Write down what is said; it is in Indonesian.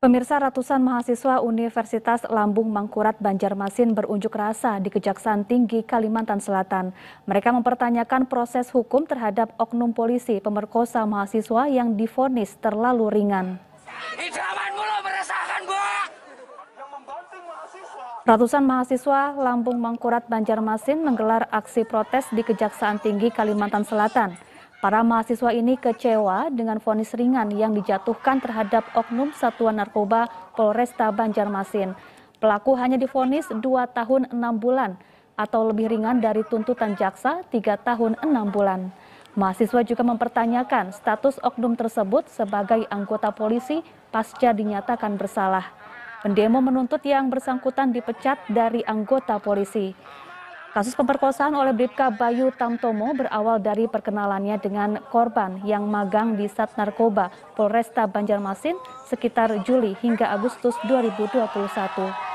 Pemirsa ratusan mahasiswa Universitas Lambung Mangkurat Banjarmasin berunjuk rasa di Kejaksaan Tinggi Kalimantan Selatan. Mereka mempertanyakan proses hukum terhadap oknum polisi pemerkosa mahasiswa yang difonis terlalu ringan. Ratusan mahasiswa Lambung Mangkurat Banjarmasin menggelar aksi protes di Kejaksaan Tinggi Kalimantan Selatan. Para mahasiswa ini kecewa dengan vonis ringan yang dijatuhkan terhadap oknum Satuan Narkoba Polresta Banjarmasin. Pelaku hanya difonis 2 tahun 6 bulan atau lebih ringan dari tuntutan jaksa 3 tahun 6 bulan. Mahasiswa juga mempertanyakan status oknum tersebut sebagai anggota polisi pasca dinyatakan bersalah. Pendemo menuntut yang bersangkutan dipecat dari anggota polisi. Kasus pemerkosaan oleh Bribka Bayu Tamtomo berawal dari perkenalannya dengan korban yang magang di Sat Narkoba Polresta Banjarmasin sekitar Juli hingga Agustus 2021